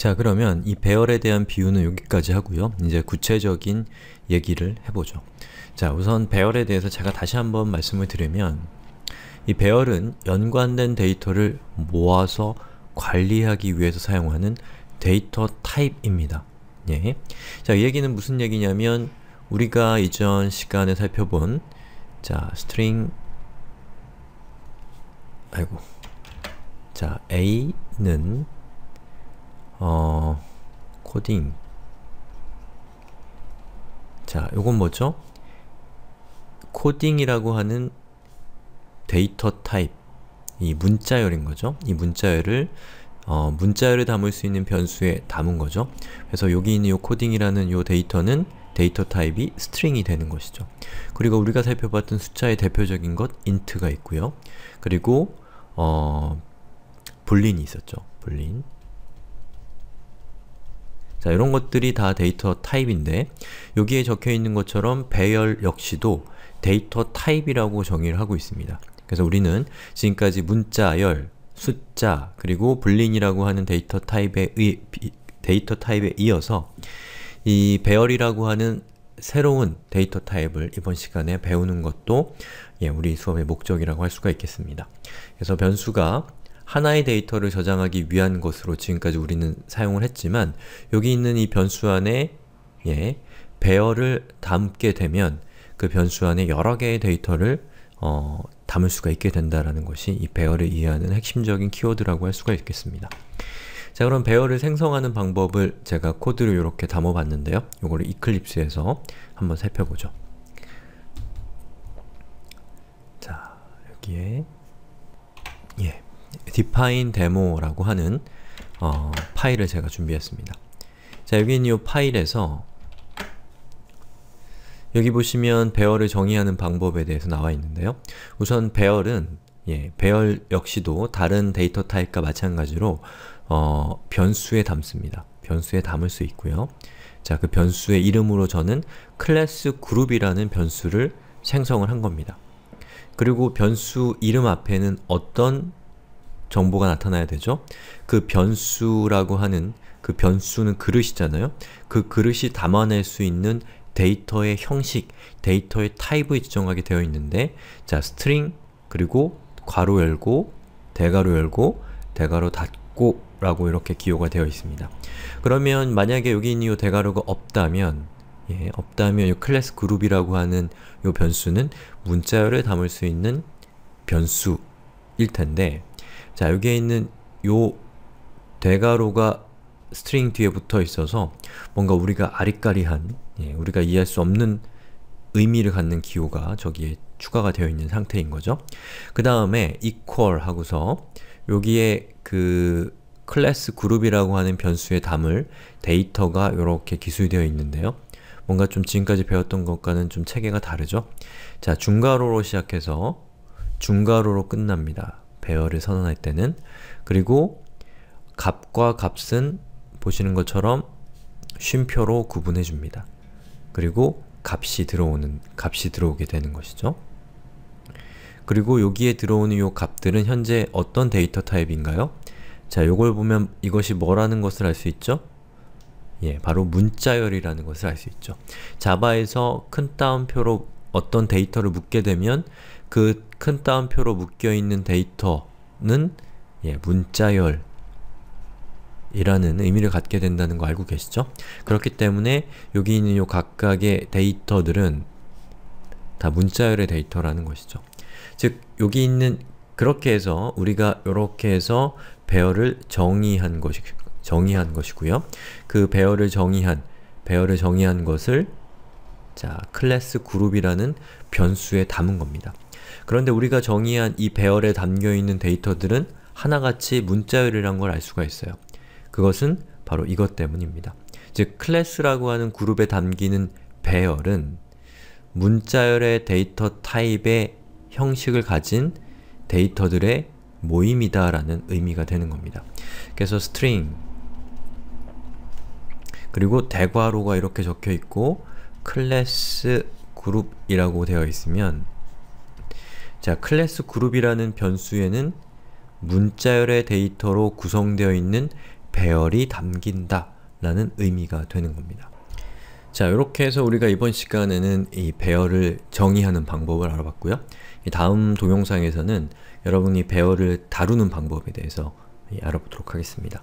자 그러면 이 배열에 대한 비유는 여기까지 하고요. 이제 구체적인 얘기를 해보죠. 자 우선 배열에 대해서 제가 다시 한번 말씀을 드리면 이 배열은 연관된 데이터를 모아서 관리하기 위해서 사용하는 데이터 타입입니다. 예. 자, 이 얘기는 무슨 얘기냐면 우리가 이전 시간에 살펴본 자, 스트링 아이고 자, a는 어, 코딩 자, 요건 뭐죠? 코딩이라고 하는 데이터 타입 이 문자열인 거죠. 이 문자열을 어, 문자열을 담을 수 있는 변수에 담은 거죠. 그래서 여기 있는 요 코딩이라는 요 데이터는 데이터 타입이 스트링이 되는 것이죠. 그리고 우리가 살펴봤던 숫자의 대표적인 것 인트가 있고요. 그리고 어, 불린이 있었죠. 불린. 자, 이런 것들이 다 데이터 타입인데 여기에 적혀 있는 것처럼 배열 역시도 데이터 타입이라고 정의를 하고 있습니다. 그래서 우리는 지금까지 문자열, 숫자, 그리고 블린이라고 하는 데이터 타입에 의, 데이터 타입에 이어서 이 배열이라고 하는 새로운 데이터 타입을 이번 시간에 배우는 것도 예, 우리 수업의 목적이라고 할 수가 있겠습니다. 그래서 변수가 하나의 데이터를 저장하기 위한 것으로 지금까지 우리는 사용을 했지만 여기 있는 이 변수 안에 예, 배열을 담게 되면 그 변수 안에 여러 개의 데이터를 어, 담을 수가 있게 된다라는 것이 이 배열을 이해하는 핵심적인 키워드라고 할 수가 있겠습니다. 자 그럼 배열을 생성하는 방법을 제가 코드를 이렇게 담아봤는데요. 이거를 이클립스에서 한번 살펴보죠. 자 여기에 예 define demo라고 하는 어, 파일을 제가 준비했습니다. 자, 여기 있는 이 파일에서 여기 보시면 배열을 정의하는 방법에 대해서 나와 있는데요. 우선 배열은 예, 배열 역시도 다른 데이터 타입과 마찬가지로 어, 변수에 담습니다. 변수에 담을 수 있고요. 자, 그 변수의 이름으로 저는 클래스 그룹이라는 변수를 생성을 한 겁니다. 그리고 변수 이름 앞에는 어떤 정보가 나타나야 되죠? 그 변수라고 하는 그 변수는 그릇이잖아요? 그 그릇이 담아낼 수 있는 데이터의 형식, 데이터의 타입이 지정하게 되어 있는데 자, 스트링, 그리고 괄호 열고, 대괄호 열고, 대괄호 닫고 라고 이렇게 기호가 되어 있습니다. 그러면 만약에 여기 있는 이 대괄호가 없다면 예, 없다면 이 클래스 그룹이라고 하는 이 변수는 문자열을 담을 수 있는 변수일 텐데 자 여기에 있는 요 대가로가 스트링 뒤에 붙어 있어서 뭔가 우리가 아리까리한 예, 우리가 이해할 수 없는 의미를 갖는 기호가 저기에 추가가 되어 있는 상태인 거죠. 그 다음에 equal 하고서 여기에 그 클래스 그룹이라고 하는 변수에 담을 데이터가 이렇게 기술되어 있는데요. 뭔가 좀 지금까지 배웠던 것과는 좀 체계가 다르죠? 자, 중괄호로 시작해서 중괄호로 끝납니다. 배열을 선언할 때는 그리고 값과 값은 보시는 것처럼 쉼표로 구분해 줍니다. 그리고 값이 들어오는 값이 들어오게 되는 것이죠. 그리고 여기에 들어오는 요 값들은 현재 어떤 데이터 타입인가요? 자, 요걸 보면 이것이 뭐라는 것을 알 수 있죠? 예, 바로 문자열이라는 것을 알 수 있죠. 자바에서 큰 따옴표로 어떤 데이터를 묶게 되면 그큰 따옴표로 묶여있는 데이터는 예, 문자열 이라는 의미를 갖게 된다는 거 알고 계시죠? 그렇기 때문에 여기 있는 요 각각의 데이터들은 다 문자열의 데이터라는 것이죠. 즉, 여기 있는 그렇게 해서 우리가 이렇게 해서 배열을 정의한 것이 정의한 것이고요. 그 배열을 정의한 배열을 정의한 것을 자, 클래스 그룹이라는 변수에 담은 겁니다. 그런데 우리가 정의한 이 배열에 담겨있는 데이터들은 하나같이 문자열이란 걸 알 수가 있어요. 그것은 바로 이것 때문입니다. 즉, 클래스라고 하는 그룹에 담기는 배열은 문자열의 데이터 타입의 형식을 가진 데이터들의 모임이다 라는 의미가 되는 겁니다. 그래서 string 그리고 대괄호가 이렇게 적혀있고 클래스 그룹이라고 되어 있으면 자, 클래스 그룹이라는 변수에는 문자열의 데이터로 구성되어 있는 배열이 담긴다 라는 의미가 되는 겁니다. 자, 이렇게 해서 우리가 이번 시간에는 이 배열을 정의하는 방법을 알아봤고요. 다음 동영상에서는 여러분이 배열을 다루는 방법에 대해서 알아보도록 하겠습니다.